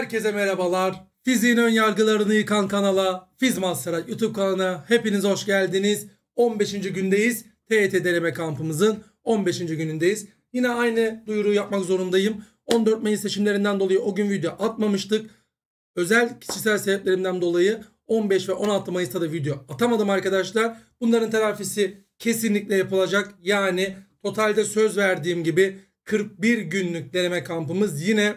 Herkese merhabalar. Fiziğin ön yargılarını yıkan kanala, Fizmaster YouTube kanalına hepiniz hoş geldiniz. 15. gündeyiz. TET e deneme kampımızın 15. günündeyiz. Yine aynı duyuru yapmak zorundayım. 14 Mayıs seçimlerinden dolayı o gün video atmamıştık. Özel kişisel sebeplerimden dolayı 15 ve 16 Mayıs'ta da video atamadım arkadaşlar. Bunların telafisi kesinlikle yapılacak. Yani totalde söz verdiğim gibi 41 günlük deneme kampımız yine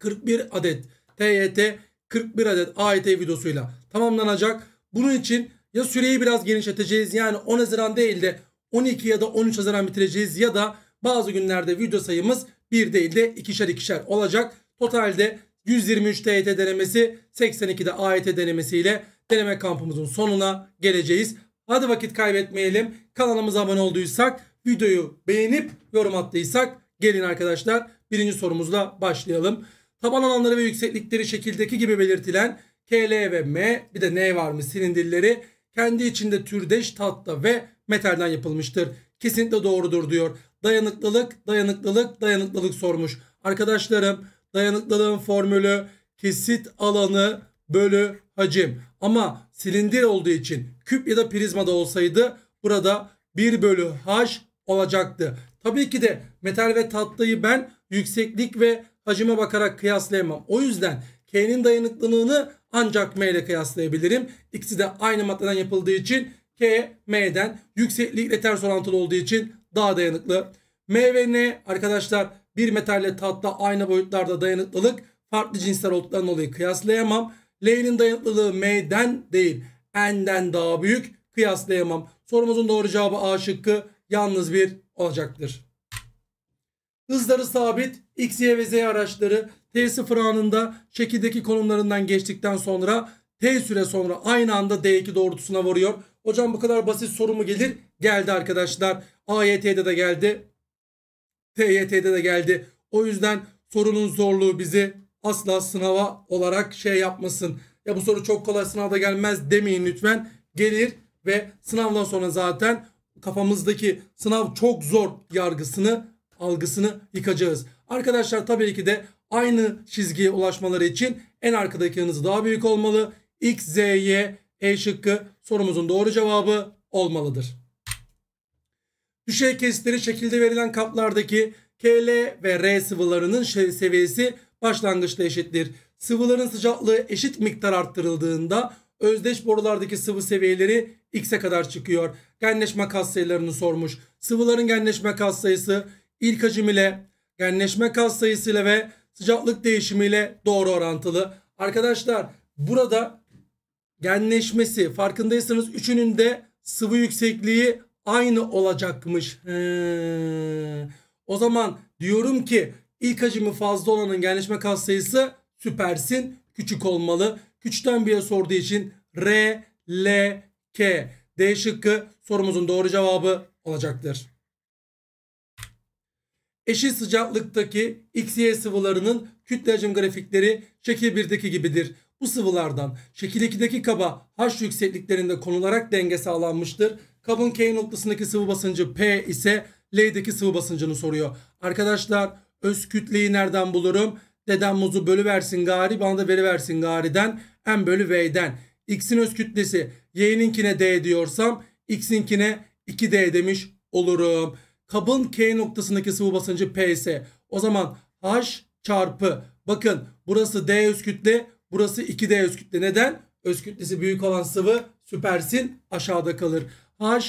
41 adet TYT 41 adet AYT videosuyla tamamlanacak. Bunun için ya süreyi biraz genişleteceğiz yani 10 Haziran değil de 12 ya da 13 Haziran bitireceğiz ya da bazı günlerde video sayımız bir değil de ikişer ikişer olacak. Totalde 123 TYT denemesi 82'de AYT denemesiyle deneme kampımızın sonuna geleceğiz. Hadi vakit kaybetmeyelim. Kanalımıza abone olduysak videoyu beğenip yorum attıysak gelin arkadaşlar birinci sorumuzla başlayalım taban alanları ve yükseklikleri şekildeki gibi belirtilen KL ve M bir de N varmış silindirleri kendi içinde türdeş tahta ve metalden yapılmıştır. Kesinlikle doğrudur diyor. Dayanıklılık, dayanıklılık, dayanıklılık sormuş. Arkadaşlarım dayanıklılığın formülü kesit alanı bölü hacim. Ama silindir olduğu için küp ya da prizmada olsaydı burada 1 bölü h olacaktı. Tabii ki de metal ve tatlıyı ben yükseklik ve hacime bakarak kıyaslayamam. O yüzden K'nin dayanıklılığını ancak M ile kıyaslayabilirim. İkisi de aynı maddeden yapıldığı için K, M'den yükseklikle ters orantılı olduğu için daha dayanıklı. M ve N arkadaşlar bir metalle tatta aynı boyutlarda dayanıklılık farklı cinsler olduklarından dolayı kıyaslayamam. L'nin dayanıklılığı M'den değil N'den daha büyük kıyaslayamam. Sorumuzun doğru cevabı A şıkkı yalnız bir olacaktır. Hızları sabit X, Y ve Z araçları T0 anında şekildeki konumlarından geçtikten sonra T süre sonra aynı anda D2 doğrultusuna varıyor. Hocam bu kadar basit soru mu gelir? Geldi arkadaşlar. AYT'de de geldi. TYT'de de geldi. O yüzden sorunun zorluğu bizi asla sınava olarak şey yapmasın. Ya bu soru çok kolay sınavda gelmez demeyin lütfen. Gelir ve sınavdan sonra zaten kafamızdaki sınav çok zor yargısını algısını yıkacağız. Arkadaşlar tabii ki de aynı çizgiye ulaşmaları için en arkadaki yanınız daha büyük olmalı. X, Z, Y, E şıkkı sorumuzun doğru cevabı olmalıdır. Düşey kesitleri şekilde verilen kaplardaki KL ve R sıvılarının seviyesi başlangıçta eşittir. Sıvıların sıcaklığı eşit miktar arttırıldığında özdeş borulardaki sıvı seviyeleri x'e kadar çıkıyor. Genleşme katsayılarını sormuş. Sıvıların genleşme katsayısı ilk hacim ile genleşme kas sayısı ile ve sıcaklık değişimi ile doğru orantılı. Arkadaşlar burada genleşmesi farkındaysanız üçünün de sıvı yüksekliği aynı olacakmış. He. O zaman diyorum ki ilk hacmi fazla olanın genleşme kas sayısı süpersin küçük olmalı. Küçükten bir sorduğu için R, L, K. D şıkkı sorumuzun doğru cevabı olacaktır eşit sıcaklıktaki XY sıvılarının kütle hacim grafikleri şekil 1'deki gibidir. Bu sıvılardan şekil 2'deki kaba H yüksekliklerinde konularak denge sağlanmıştır. Kabın K noktasındaki sıvı basıncı P ise L'deki sıvı basıncını soruyor. Arkadaşlar öz kütleyi nereden bulurum? Deden muzu bölü versin gari bana da veri versin gariden M bölü V'den. X'in öz kütlesi Y'ninkine D diyorsam X'inkine 2D demiş olurum kabın K noktasındaki sıvı basıncı PS. O zaman H çarpı bakın burası D öz kütle burası 2D öz kütle. Neden? Öz kütlesi büyük olan sıvı süpersin aşağıda kalır. H,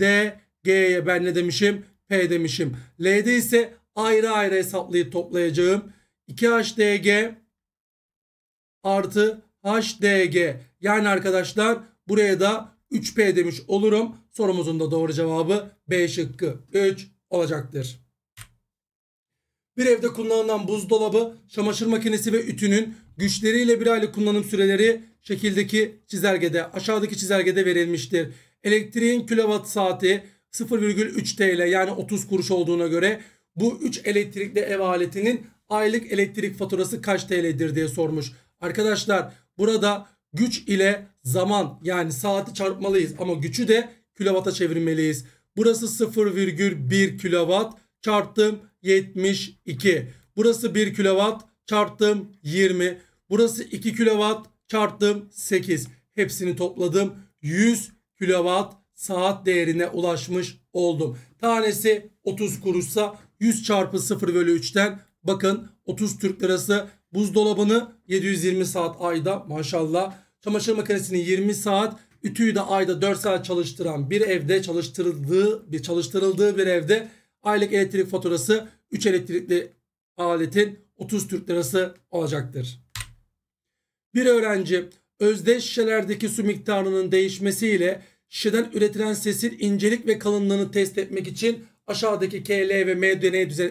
D, G'ye ben ne demişim? P demişim. L'de ise ayrı ayrı hesaplayıp toplayacağım. 2HDG artı HDG. Yani arkadaşlar buraya da 3 p demiş olurum. Sorumuzun da doğru cevabı B şıkkı 3 olacaktır. Bir evde kullanılan buzdolabı, çamaşır makinesi ve ütünün güçleriyle bir aylık kullanım süreleri şekildeki çizelgede, aşağıdaki çizelgede verilmiştir. Elektriğin kilowatt saati 0,3 TL yani 30 kuruş olduğuna göre bu 3 elektrikli ev aletinin aylık elektrik faturası kaç TL'dir diye sormuş. Arkadaşlar burada güç ile zaman yani saati çarpmalıyız ama gücü de kilovata çevirmeliyiz. Burası 0,1 kilovat çarptım 72. Burası 1 kilovat çarptım 20. Burası 2 kilovat çarptım 8. Hepsini topladım 100 kilovat saat değerine ulaşmış oldum. Tanesi 30 kuruşsa 100 çarpı 0 bölü 3'ten bakın 30 Türk lirası Buzdolabını 720 saat ayda maşallah. Çamaşır makinesini 20 saat. Ütüyü de ayda 4 saat çalıştıran bir evde çalıştırıldığı bir çalıştırıldığı bir evde aylık elektrik faturası 3 elektrikli aletin 30 Türk lirası olacaktır. Bir öğrenci özdeş şişelerdeki su miktarının değişmesiyle şişeden üretilen sesin incelik ve kalınlığını test etmek için aşağıdaki KL ve MDN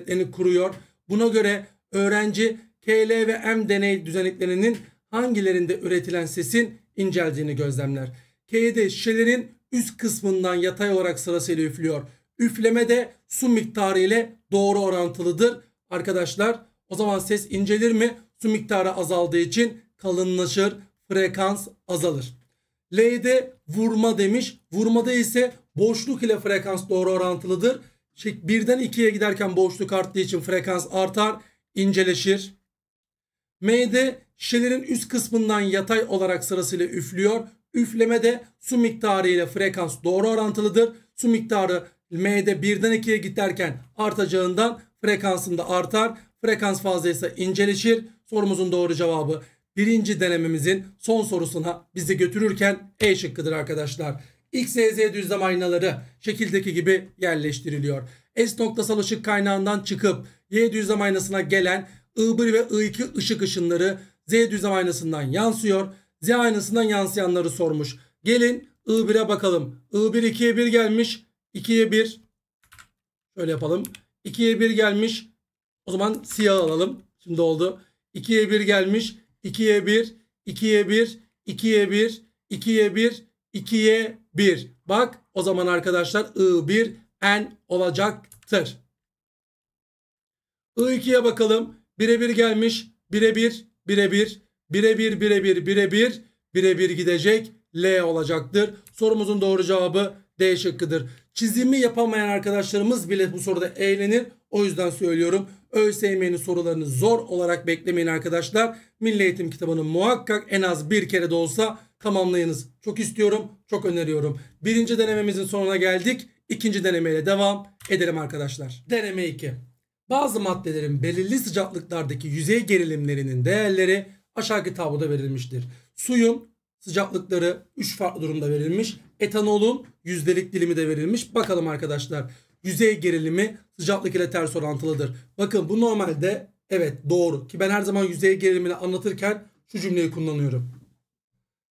deney kuruyor. Buna göre öğrenci KL ve M deney düzeneklerinin hangilerinde üretilen sesin inceldiğini gözlemler. K'de şişelerin üst kısmından yatay olarak sırasıyla üflüyor. Üfleme de su miktarı ile doğru orantılıdır. Arkadaşlar o zaman ses incelir mi? Su miktarı azaldığı için kalınlaşır, frekans azalır. L'de vurma demiş. Vurmada ise boşluk ile frekans doğru orantılıdır. Şey, birden ikiye giderken boşluk arttığı için frekans artar, inceleşir. M'de şişelerin üst kısmından yatay olarak sırasıyla üflüyor. Üflemede su miktarı ile frekans doğru orantılıdır. Su miktarı M'de 1'den 2'ye giderken artacağından frekansında artar. Frekans fazla ise inceleşir. Sorumuzun doğru cevabı birinci denememizin son sorusuna bizi götürürken E şıkkıdır arkadaşlar. XYZ düzlem aynaları şekildeki gibi yerleştiriliyor. S noktasal ışık kaynağından çıkıp Y düzlem aynasına gelen I1 ve I2 ışık ışınları Z düzlem aynasından yansıyor. Z aynasından yansıyanları sormuş. Gelin I1'e bakalım. I1 2'ye 1 gelmiş. 2'ye 1. Şöyle yapalım. 2'ye 1 gelmiş. O zaman siyah alalım. Şimdi oldu. 2'ye 1 gelmiş. 2'ye 1. 2'ye 1. 2'ye 1. 2'ye 1. 2'ye 1. Bak o zaman arkadaşlar I1 N olacaktır. I2'ye bakalım. Birebir gelmiş. Birebir, birebir, birebir, birebir, birebir, birebir gidecek. L olacaktır. Sorumuzun doğru cevabı D şıkkıdır. Çizimi yapamayan arkadaşlarımız bile bu soruda eğlenir. O yüzden söylüyorum. ÖSYM'nin sorularını zor olarak beklemeyin arkadaşlar. Milli Eğitim kitabını muhakkak en az bir kere de olsa tamamlayınız. Çok istiyorum, çok öneriyorum. Birinci denememizin sonuna geldik. İkinci denemeyle devam edelim arkadaşlar. Deneme 2. Bazı maddelerin belirli sıcaklıklardaki yüzey gerilimlerinin değerleri aşağıdaki tabloda verilmiştir. Suyun sıcaklıkları 3 farklı durumda verilmiş. Etanolun yüzdelik dilimi de verilmiş. Bakalım arkadaşlar yüzey gerilimi sıcaklık ile ters orantılıdır. Bakın bu normalde evet doğru ki ben her zaman yüzey gerilimini anlatırken şu cümleyi kullanıyorum.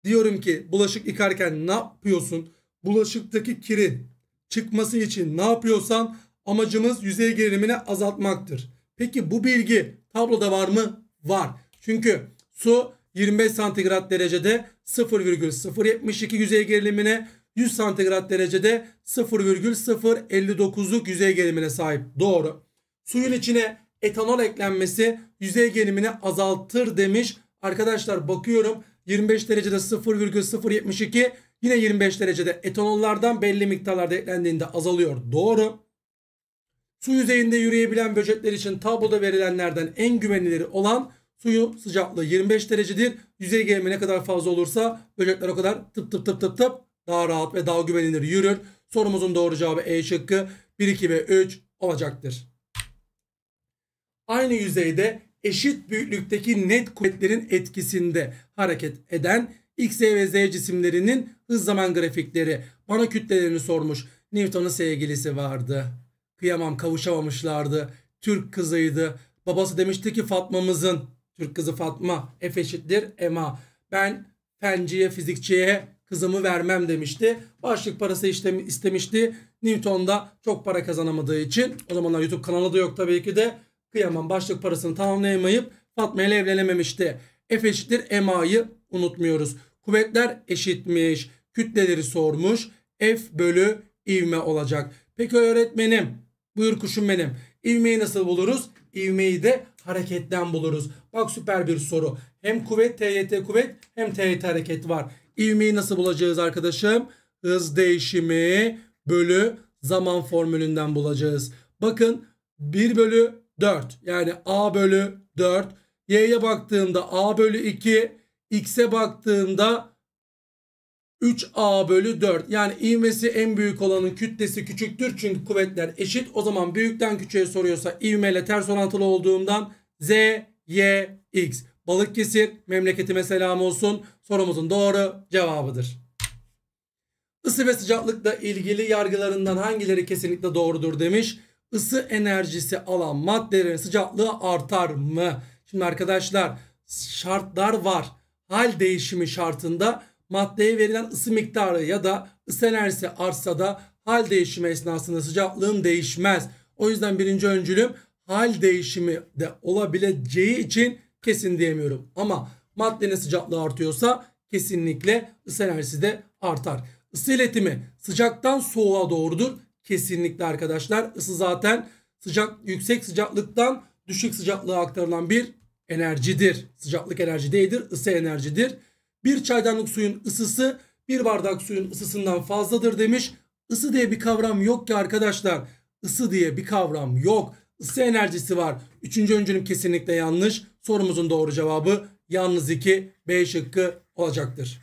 Diyorum ki bulaşık yıkarken ne yapıyorsun? Bulaşıktaki kirin çıkması için ne yapıyorsan amacımız yüzey gerilimini azaltmaktır. Peki bu bilgi tabloda var mı? Var. Çünkü su 25 santigrat derecede 0,072 yüzey gerilimine 100 santigrat derecede 0,059'luk yüzey gerilimine sahip. Doğru. Suyun içine etanol eklenmesi yüzey gerilimini azaltır demiş. Arkadaşlar bakıyorum 25 derecede 0,072 yine 25 derecede etanollardan belli miktarlarda eklendiğinde azalıyor. Doğru. Su yüzeyinde yürüyebilen böcekler için tabloda verilenlerden en güvenileri olan suyu sıcaklığı 25 derecedir. Yüzey gerilimi ne kadar fazla olursa böcekler o kadar tıp tıp tıp tıp tıp daha rahat ve daha güvenilir yürür. Sorumuzun doğru cevabı E şıkkı 1, 2 ve 3 olacaktır. Aynı yüzeyde eşit büyüklükteki net kuvvetlerin etkisinde hareket eden X, Y ve Z cisimlerinin hız zaman grafikleri bana kütlelerini sormuş. Newton'un sevgilisi vardı kıyamam kavuşamamışlardı. Türk kızıydı. Babası demişti ki Fatma'mızın Türk kızı Fatma F eşittir Ema. Ben fenciye fizikçiye kızımı vermem demişti. Başlık parası işlemi istemişti. da çok para kazanamadığı için o zamanlar YouTube kanalı da yok tabii ki de kıyamam başlık parasını tamamlayamayıp Fatma ile evlenememişti. F eşittir Ema'yı unutmuyoruz. Kuvvetler eşitmiş. Kütleleri sormuş. F bölü ivme olacak. Peki öğretmenim Buyur kuşum benim. İvmeyi nasıl buluruz? İvmeyi de hareketten buluruz. Bak süper bir soru. Hem kuvvet TYT kuvvet hem TYT hareket var. İvmeyi nasıl bulacağız arkadaşım? Hız değişimi bölü zaman formülünden bulacağız. Bakın 1 bölü 4 yani A bölü 4. Y'ye baktığımda A bölü 2. X'e baktığımda 3A bölü 4. Yani ivmesi en büyük olanın kütlesi küçüktür. Çünkü kuvvetler eşit. O zaman büyükten küçüğe soruyorsa ivmeyle ters orantılı olduğundan Z, Y, X. Balıkesir memleketime selam olsun. Sorumuzun doğru cevabıdır. Isı ve sıcaklıkla ilgili yargılarından hangileri kesinlikle doğrudur demiş. Isı enerjisi alan maddelerin sıcaklığı artar mı? Şimdi arkadaşlar şartlar var. Hal değişimi şartında maddeye verilen ısı miktarı ya da ısı enerjisi artsa da hal değişimi esnasında sıcaklığın değişmez. O yüzden birinci öncülüm hal değişimi de olabileceği için kesin diyemiyorum. Ama maddenin sıcaklığı artıyorsa kesinlikle ısı enerjisi de artar. Isı iletimi sıcaktan soğuğa doğrudur. Kesinlikle arkadaşlar ısı zaten sıcak yüksek sıcaklıktan düşük sıcaklığa aktarılan bir enerjidir. Sıcaklık enerji değildir, ısı enerjidir. Bir çaydanlık suyun ısısı bir bardak suyun ısısından fazladır demiş. Isı diye bir kavram yok ki arkadaşlar. Isı diye bir kavram yok. Isı enerjisi var. Üçüncü öncülüm kesinlikle yanlış. Sorumuzun doğru cevabı yalnız 2 B şıkkı olacaktır.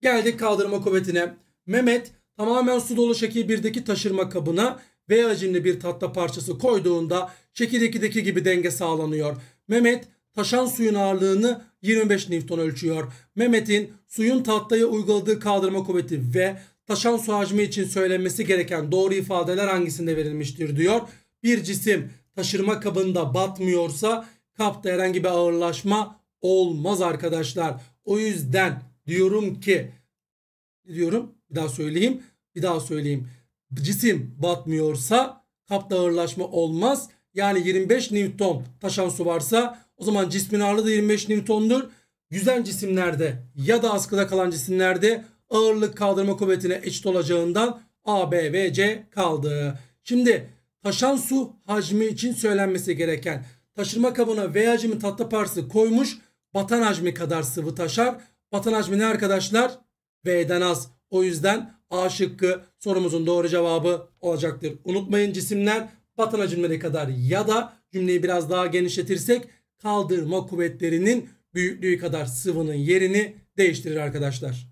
Geldik kaldırma kuvvetine. Mehmet tamamen su dolu şekil 1'deki taşırma kabına V hacimli bir tatlı parçası koyduğunda şekil 2'deki gibi denge sağlanıyor. Mehmet taşan suyun ağırlığını 25 Newton ölçüyor. Mehmet'in suyun tahtaya uyguladığı kaldırma kuvveti ve taşan su hacmi için söylenmesi gereken doğru ifadeler hangisinde verilmiştir diyor. Bir cisim taşırma kabında batmıyorsa kapta herhangi bir ağırlaşma olmaz arkadaşlar. O yüzden diyorum ki diyorum bir daha söyleyeyim bir daha söyleyeyim. Cisim batmıyorsa kapta ağırlaşma olmaz. Yani 25 Newton taşan su varsa o zaman cismin ağırlığı da 25 Newton'dur. Yüzen cisimlerde ya da askıda kalan cisimlerde ağırlık kaldırma kuvvetine eşit olacağından A, B ve C kaldı. Şimdi taşan su hacmi için söylenmesi gereken taşırma kabına V hacmi tatlı parçası koymuş batan hacmi kadar sıvı taşar. Batan hacmi ne arkadaşlar? V'den az. O yüzden A şıkkı sorumuzun doğru cevabı olacaktır. Unutmayın cisimler batan hacimleri kadar ya da cümleyi biraz daha genişletirsek kaldırma kuvvetlerinin büyüklüğü kadar sıvının yerini değiştirir arkadaşlar.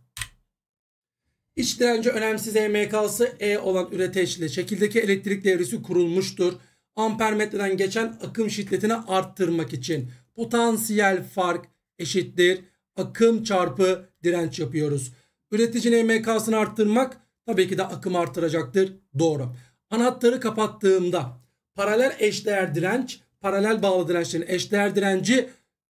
İç direnci önemsiz EMK'sı E olan üreteçli şekildeki elektrik devresi kurulmuştur. Ampermetreden geçen akım şiddetini arttırmak için potansiyel fark eşittir. Akım çarpı direnç yapıyoruz. Üreticinin EMK'sını arttırmak tabii ki de akım arttıracaktır Doğru. Anahtarı kapattığımda paralel eşdeğer direnç paralel bağlı dirençlerin eşdeğer direnci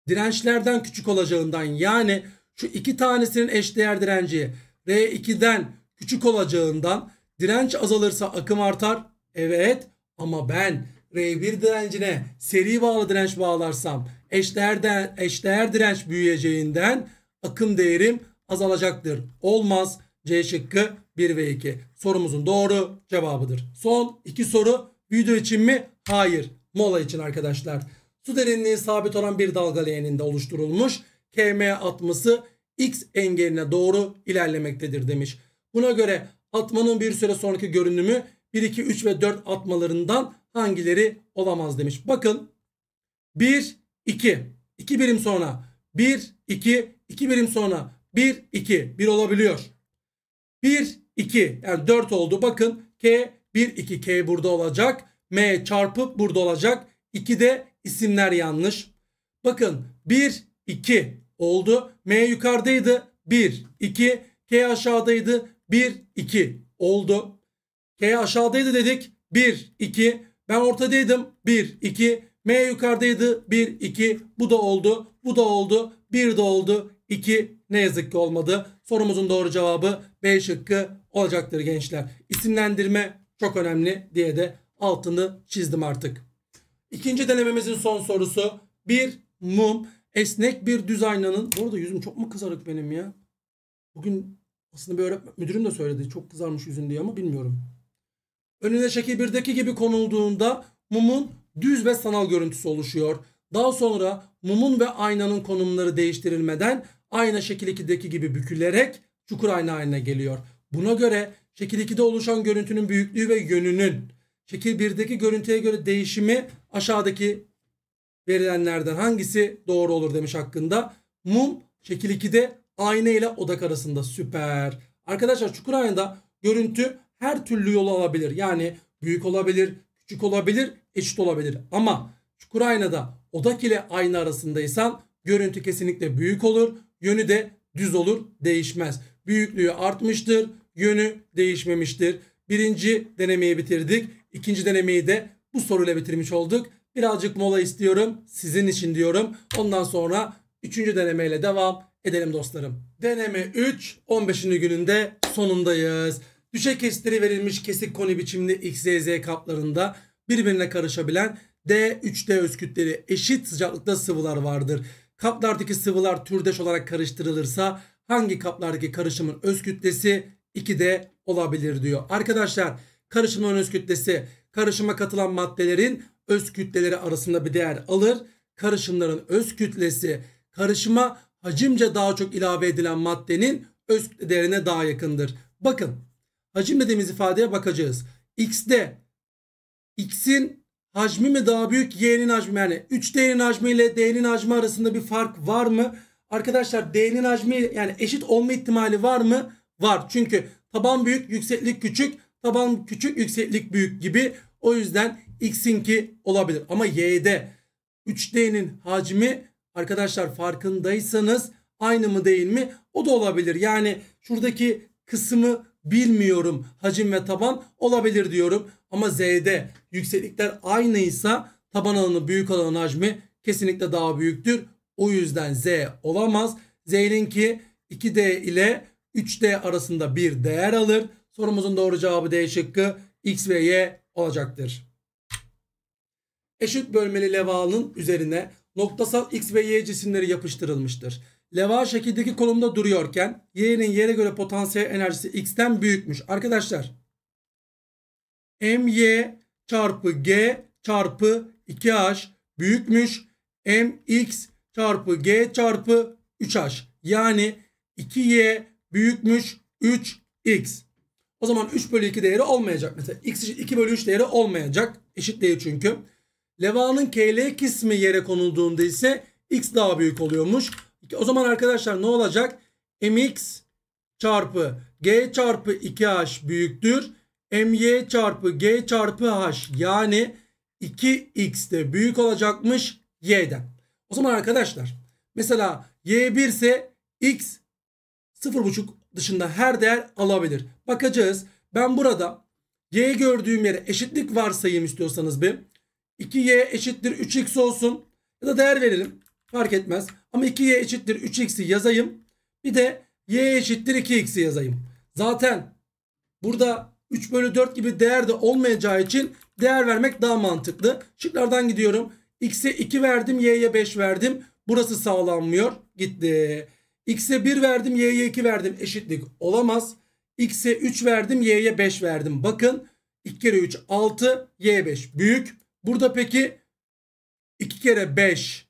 dirençlerden küçük olacağından yani şu iki tanesinin eşdeğer direnci R2'den küçük olacağından direnç azalırsa akım artar. Evet ama ben R1 direncine seri bağlı direnç bağlarsam eşdeğer, de, eşdeğer direnç büyüyeceğinden akım değerim azalacaktır. Olmaz. C şıkkı 1 ve 2. Sorumuzun doğru cevabıdır. Son iki soru video için mi? Hayır. Mola için arkadaşlar. Su derinliği sabit olan bir dalga leğeninde oluşturulmuş. KM atması X engeline doğru ilerlemektedir demiş. Buna göre atmanın bir süre sonraki görünümü 1, 2, 3 ve 4 atmalarından hangileri olamaz demiş. Bakın 1, 2, 2 birim sonra 1, 2, 2 birim sonra 1, 2, 1 olabiliyor. 1, 2 yani 4 oldu. Bakın K, 1, 2, K burada olacak. M çarpı burada olacak. 2 de isimler yanlış. Bakın 1, 2 oldu. M yukarıdaydı. 1, 2. K aşağıdaydı. 1, 2 oldu. K aşağıdaydı dedik. 1, 2. Ben ortadaydım. 1, 2. M yukarıdaydı. 1, 2. Bu da oldu. Bu da oldu. 1 de oldu. 2 ne yazık ki olmadı. Sorumuzun doğru cevabı B şıkkı olacaktır gençler. İsimlendirme çok önemli diye de altını çizdim artık. İkinci denememizin son sorusu. Bir mum esnek bir düz aynanın. Bu arada yüzüm çok mu kızarık benim ya? Bugün aslında bir öğretmen müdürüm de söyledi. Çok kızarmış yüzün diye ama bilmiyorum. Önüne şekil birdeki gibi konulduğunda mumun düz ve sanal görüntüsü oluşuyor. Daha sonra mumun ve aynanın konumları değiştirilmeden ayna şekil 2'deki gibi bükülerek çukur ayna haline geliyor. Buna göre şekil 2'de oluşan görüntünün büyüklüğü ve yönünün Şekil 1'deki görüntüye göre değişimi aşağıdaki verilenlerden hangisi doğru olur demiş hakkında. Mum şekil 2'de ayna ile odak arasında süper. Arkadaşlar çukur aynada görüntü her türlü yolu alabilir. Yani büyük olabilir, küçük olabilir, eşit olabilir. Ama çukur aynada odak ile ayna arasındaysan görüntü kesinlikle büyük olur. Yönü de düz olur, değişmez. Büyüklüğü artmıştır, yönü değişmemiştir. Birinci denemeyi bitirdik. İkinci denemeyi de bu soruyla bitirmiş olduk. Birazcık mola istiyorum. Sizin için diyorum. Ondan sonra üçüncü denemeyle devam edelim dostlarım. Deneme 3 15. gününde sonundayız. Düşe kestiri verilmiş kesik koni biçimli XYZ kaplarında birbirine karışabilen D3D özkütleri eşit sıcaklıkta sıvılar vardır. Kaplardaki sıvılar türdeş olarak karıştırılırsa hangi kaplardaki karışımın öz kütlesi 2D olabilir diyor. Arkadaşlar Karışımın öz kütlesi karışıma katılan maddelerin öz kütleleri arasında bir değer alır. Karışımların öz kütlesi karışıma hacimce daha çok ilave edilen maddenin öz kütle değerine daha yakındır. Bakın hacim dediğimiz ifadeye bakacağız. X'de X'in hacmi mi daha büyük Y'nin hacmi yani 3D'nin hacmi ile D'nin hacmi arasında bir fark var mı? Arkadaşlar D'nin hacmi yani eşit olma ihtimali var mı? Var. Çünkü taban büyük, yükseklik küçük. Taban küçük yükseklik büyük gibi. O yüzden x'inki olabilir. Ama y'de 3D'nin hacmi arkadaşlar farkındaysanız aynı mı değil mi? O da olabilir. Yani şuradaki kısmı bilmiyorum hacim ve taban olabilir diyorum. Ama Z'de yükseklikler aynıysa taban alanı büyük alanın hacmi kesinlikle daha büyüktür. O yüzden Z olamaz. Z'ninki 2D ile 3D arasında bir değer alır. Sorumuzun doğru cevabı D şıkkı X ve Y olacaktır. Eşit bölmeli levhanın üzerine noktasal X ve Y cisimleri yapıştırılmıştır. Levha şekildeki kolumda duruyorken Y'nin yere göre potansiyel enerjisi X'ten büyükmüş. Arkadaşlar MY çarpı G çarpı 2H büyükmüş. MX çarpı G çarpı 3H. Yani 2Y büyükmüş 3X. O zaman 3 bölü 2 değeri olmayacak. Mesela x 2 bölü 3 değeri olmayacak. Eşit değil çünkü. Leva'nın KL kısmı yere konulduğunda ise x daha büyük oluyormuş. O zaman arkadaşlar ne olacak? mx çarpı g çarpı 2h büyüktür. my çarpı g çarpı h yani 2x de büyük olacakmış y'den. O zaman arkadaşlar mesela y 1 ise x 0.5 dışında her değer alabilir bakacağız. Ben burada y gördüğüm yere eşitlik varsayayım istiyorsanız bir. 2y eşittir 3x olsun. Ya da değer verelim. Fark etmez. Ama 2y eşittir 3x'i yazayım. Bir de y eşittir 2x'i yazayım. Zaten burada 3 bölü 4 gibi değer de olmayacağı için değer vermek daha mantıklı. Şıklardan gidiyorum. X'e 2 verdim. Y'ye 5 verdim. Burası sağlanmıyor. Gitti. X'e 1 verdim. Y'ye 2 verdim. Eşitlik olamaz. X'e 3 verdim. Y'ye 5 verdim. Bakın 2 kere 3 6. Y 5 büyük. Burada peki 2 kere 5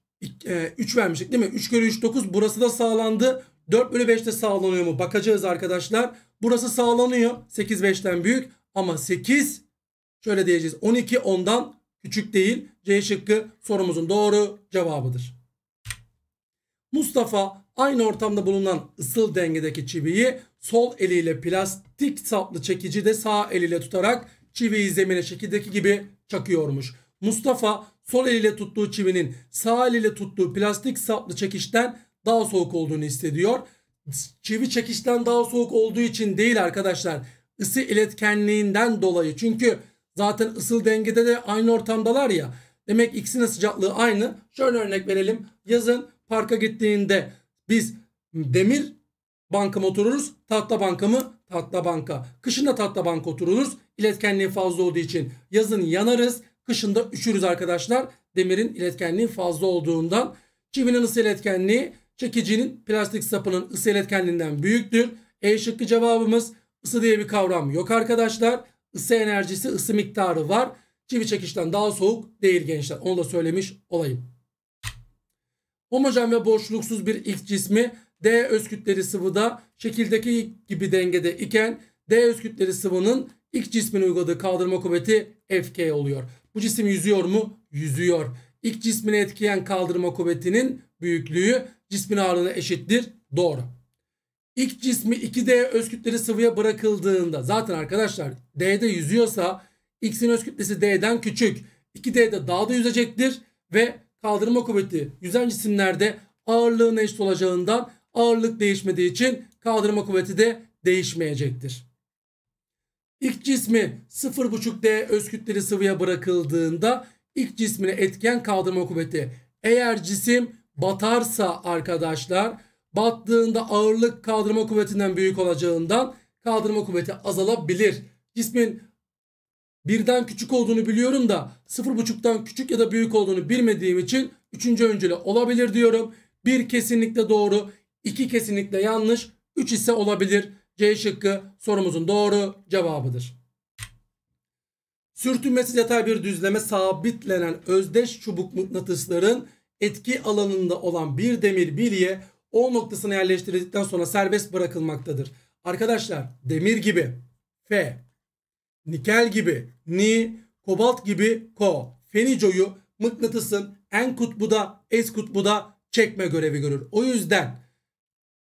3 e, vermiştik değil mi? 3 kere 3 9. Burası da sağlandı. 4 bölü 5 de sağlanıyor mu? Bakacağız arkadaşlar. Burası sağlanıyor. 8 5'ten büyük. Ama 8 şöyle diyeceğiz. 12 10'dan küçük değil. C şıkkı sorumuzun doğru cevabıdır. Mustafa Aynı ortamda bulunan ısıl dengedeki çiviyi sol eliyle plastik saplı çekici de sağ eliyle tutarak çiviyi zemine şekildeki gibi çakıyormuş. Mustafa sol eliyle tuttuğu çivinin sağ eliyle tuttuğu plastik saplı çekişten daha soğuk olduğunu hissediyor. Çivi çekişten daha soğuk olduğu için değil arkadaşlar. Isı iletkenliğinden dolayı. Çünkü zaten ısıl dengede de aynı ortamdalar ya. Demek ikisinin sıcaklığı aynı. Şöyle örnek verelim. Yazın parka gittiğinde biz demir banka mı otururuz? Tahta banka mı? Tahta banka. Kışında tahta banka otururuz. İletkenliği fazla olduğu için yazın yanarız. kışında üşürüz arkadaşlar. Demirin iletkenliği fazla olduğundan. Çivinin ısı iletkenliği çekicinin plastik sapının ısı iletkenliğinden büyüktür. E şıkkı cevabımız ısı diye bir kavram yok arkadaşlar. Isı enerjisi, ısı miktarı var. Çivi çekişten daha soğuk değil gençler. Onu da söylemiş olayım. Homojen ve boşluksuz bir ilk cismi D öz kütleli sıvıda şekildeki gibi dengede iken D öz kütleli sıvının ilk cismin uyguladığı kaldırma kuvveti Fk oluyor. Bu cisim yüzüyor mu? Yüzüyor. İlk cismini etkileyen kaldırma kuvvetinin büyüklüğü cismin ağırlığına eşittir. Doğru. İlk cismi 2D öz kütleli sıvıya bırakıldığında zaten arkadaşlar D'de yüzüyorsa X'in öz kütlesi D'den küçük. 2D'de daha da yüzecektir ve kaldırma kuvveti yüzen cisimlerde ağırlığına eşit olacağından ağırlık değişmediği için kaldırma kuvveti de değişmeyecektir. İlk cismi 0.5D öz kütleli sıvıya bırakıldığında ilk cismine etken kaldırma kuvveti. Eğer cisim batarsa arkadaşlar battığında ağırlık kaldırma kuvvetinden büyük olacağından kaldırma kuvveti azalabilir. Cismin birden küçük olduğunu biliyorum da sıfır buçuktan küçük ya da büyük olduğunu bilmediğim için üçüncü öncülü olabilir diyorum. Bir kesinlikle doğru, iki kesinlikle yanlış, üç ise olabilir. C şıkkı sorumuzun doğru cevabıdır. Sürtünmesiz yatay bir düzleme sabitlenen özdeş çubuk mıknatısların etki alanında olan bir demir bilye O noktasına yerleştirildikten sonra serbest bırakılmaktadır. Arkadaşlar demir gibi F nikel gibi ni, kobalt gibi ko. Fenicoyu mıknatısın en kutbu da es kutbu da çekme görevi görür. O yüzden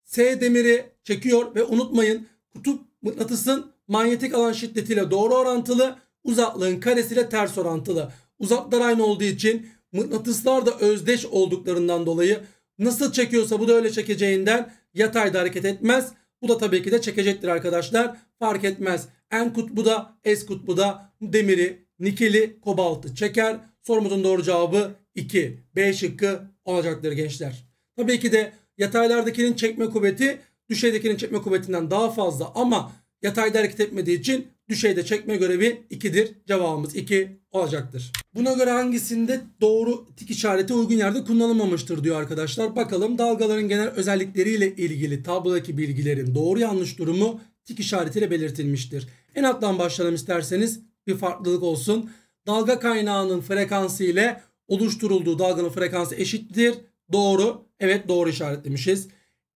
S demiri çekiyor ve unutmayın kutup mıknatısın manyetik alan şiddetiyle doğru orantılı uzaklığın karesiyle ters orantılı. Uzaklar aynı olduğu için mıknatıslar da özdeş olduklarından dolayı nasıl çekiyorsa bu da öyle çekeceğinden yatayda hareket etmez. Bu da tabii ki de çekecektir arkadaşlar fark etmez. En kutbu da S kutbu da demiri, nikeli, kobaltı çeker. Sorumuzun doğru cevabı 2. B şıkkı olacaktır gençler. Tabii ki de yataylardakinin çekme kuvveti düşeydekinin çekme kuvvetinden daha fazla ama yatayda hareket etmediği için düşeyde çekme görevi 2'dir. Cevabımız 2 olacaktır. Buna göre hangisinde doğru tik işareti uygun yerde kullanılmamıştır diyor arkadaşlar. Bakalım dalgaların genel özellikleriyle ilgili tablodaki bilgilerin doğru yanlış durumu tik işaretiyle belirtilmiştir. En alttan başlayalım isterseniz bir farklılık olsun. Dalga kaynağının frekansı ile oluşturulduğu dalganın frekansı eşittir. Doğru. Evet doğru işaretlemişiz.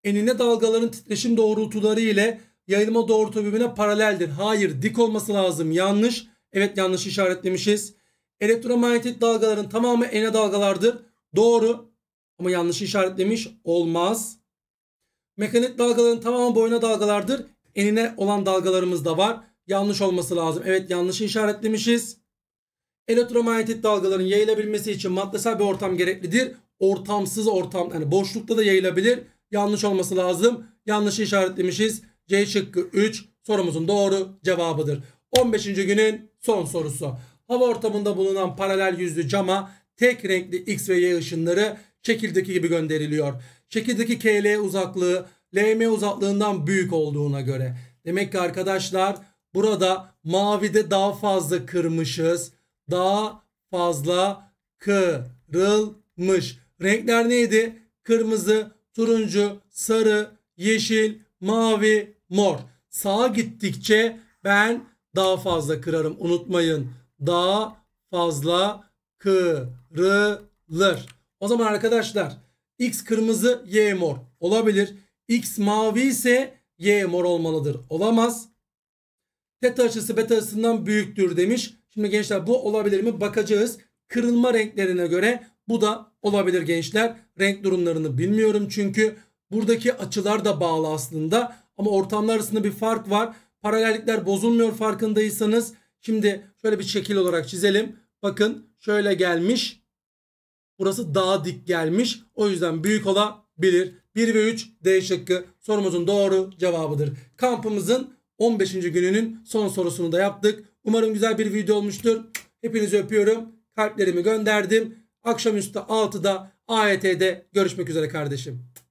Enine dalgaların titreşim doğrultuları ile yayılma doğrultu birbirine paraleldir. Hayır dik olması lazım. Yanlış. Evet yanlış işaretlemişiz. Elektromanyetik dalgaların tamamı ene dalgalardır. Doğru. Ama yanlış işaretlemiş. Olmaz. Mekanik dalgaların tamamı boyuna dalgalardır enine olan dalgalarımız da var. Yanlış olması lazım. Evet yanlış işaretlemişiz. Elektromanyetik dalgaların yayılabilmesi için maddesel bir ortam gereklidir. Ortamsız ortam yani boşlukta da yayılabilir. Yanlış olması lazım. Yanlış işaretlemişiz. C şıkkı 3 sorumuzun doğru cevabıdır. 15. günün son sorusu. Hava ortamında bulunan paralel yüzlü cama tek renkli X ve Y ışınları şekildeki gibi gönderiliyor. Şekildeki KL uzaklığı LM uzaklığından büyük olduğuna göre. Demek ki arkadaşlar burada mavide daha fazla kırmışız. Daha fazla kırılmış. Renkler neydi? Kırmızı, turuncu, sarı, yeşil, mavi, mor. Sağa gittikçe ben daha fazla kırarım. Unutmayın. Daha fazla kırılır. O zaman arkadaşlar x kırmızı y mor olabilir. X mavi ise Y mor olmalıdır. Olamaz. Teta açısı beta açısından büyüktür demiş. Şimdi gençler bu olabilir mi? Bakacağız. Kırılma renklerine göre bu da olabilir gençler. Renk durumlarını bilmiyorum çünkü buradaki açılar da bağlı aslında. Ama ortamlar arasında bir fark var. Paralellikler bozulmuyor farkındaysanız. Şimdi şöyle bir şekil olarak çizelim. Bakın şöyle gelmiş. Burası daha dik gelmiş. O yüzden büyük olabilir. 1 ve 3 D şıkkı sorumuzun doğru cevabıdır. Kampımızın 15. gününün son sorusunu da yaptık. Umarım güzel bir video olmuştur. Hepinizi öpüyorum. Kalplerimi gönderdim. Akşamüstü 6'da AYT'de e görüşmek üzere kardeşim.